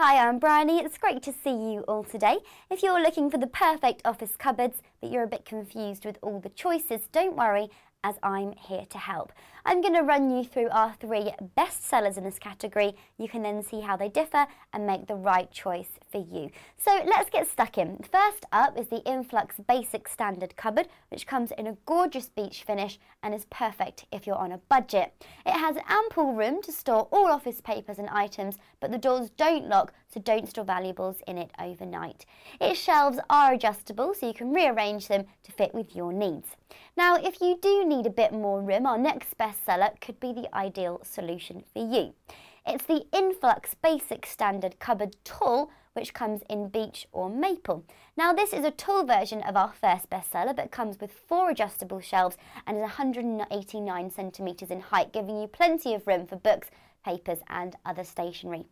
Hi, I'm Bryony. It's great to see you all today. If you're looking for the perfect office cupboards, but you're a bit confused with all the choices, don't worry as I'm here to help. I'm going to run you through our three best sellers in this category. You can then see how they differ and make the right choice for you. So let's get stuck in. First up is the Influx Basic Standard Cupboard, which comes in a gorgeous beach finish and is perfect if you're on a budget. It has ample room to store all office papers and items, but the doors don't lock, so don't store valuables in it overnight. Its shelves are adjustable, so you can rearrange them to fit with your needs. Now, if you do need need a bit more room, our next bestseller could be the ideal solution for you. It's the Influx Basic Standard Cupboard Tool, which comes in beech or maple. Now this is a tool version of our first bestseller, but comes with four adjustable shelves and is 189 centimetres in height, giving you plenty of room for books, papers and other stationery.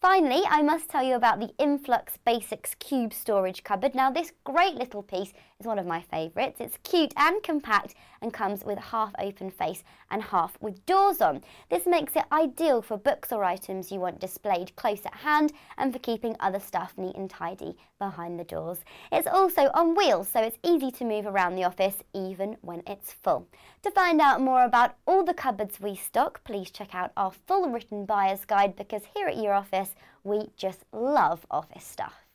Finally, I must tell you about the Influx Basics Cube Storage Cupboard. Now this great little piece is one of my favourites. It's cute and compact and comes with half open face and half with doors on. This makes it ideal for books or items you want displayed close at hand and for keeping other stuff neat and tidy behind the doors. It's also on wheels so it's easy to move around the office even when it's full. To find out more about all the cupboards we stock, please check out our full written buyer's guide because here at your office office. We just love office stuff.